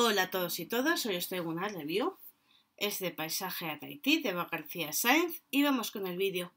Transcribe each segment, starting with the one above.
Hola a todos y todas, hoy estoy traigo una review. Es de Paisaje a Tahití de Eva García Sáenz y vamos con el vídeo.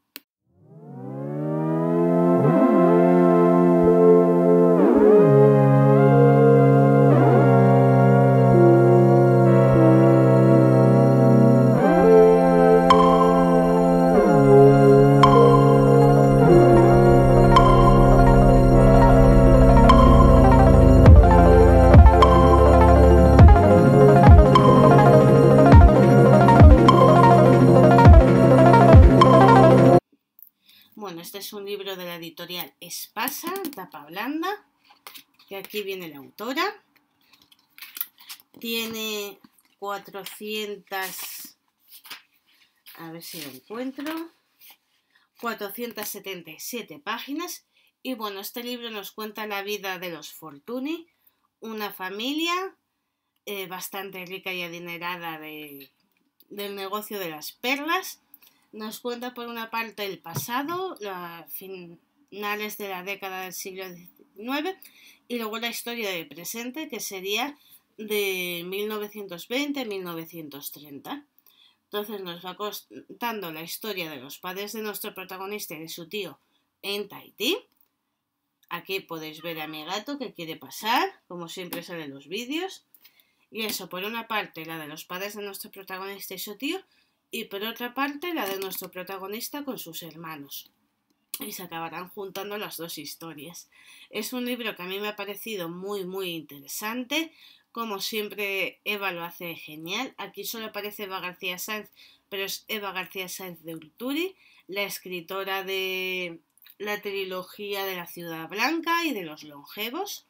Bueno, este es un libro de la editorial Espasa, tapa blanda, que aquí viene la autora. Tiene 400, a ver si lo encuentro, 477 páginas. Y bueno, este libro nos cuenta la vida de los Fortuni, una familia eh, bastante rica y adinerada del negocio de las perlas nos cuenta por una parte el pasado, los finales de la década del siglo XIX, y luego la historia del presente, que sería de 1920-1930. Entonces nos va contando la historia de los padres de nuestro protagonista y de su tío en Tahití. Aquí podéis ver a mi gato que quiere pasar, como siempre sale en los vídeos. Y eso, por una parte, la de los padres de nuestro protagonista y su tío, y por otra parte la de nuestro protagonista con sus hermanos. Y se acabarán juntando las dos historias. Es un libro que a mí me ha parecido muy, muy interesante. Como siempre, Eva lo hace genial. Aquí solo aparece Eva García Sáenz, pero es Eva García Sáenz de Urturi, la escritora de la trilogía de la Ciudad Blanca y de los Longevos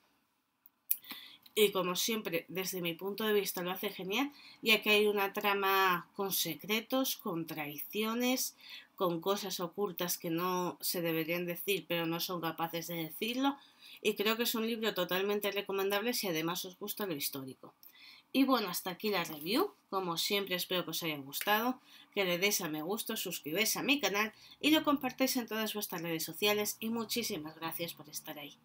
y como siempre, desde mi punto de vista lo hace genial, ya que hay una trama con secretos, con traiciones, con cosas ocultas que no se deberían decir, pero no son capaces de decirlo, y creo que es un libro totalmente recomendable si además os gusta lo histórico. Y bueno, hasta aquí la review. Como siempre, espero que os haya gustado, que le deis a me gusta, suscribáis a mi canal y lo compartáis en todas vuestras redes sociales. Y muchísimas gracias por estar ahí.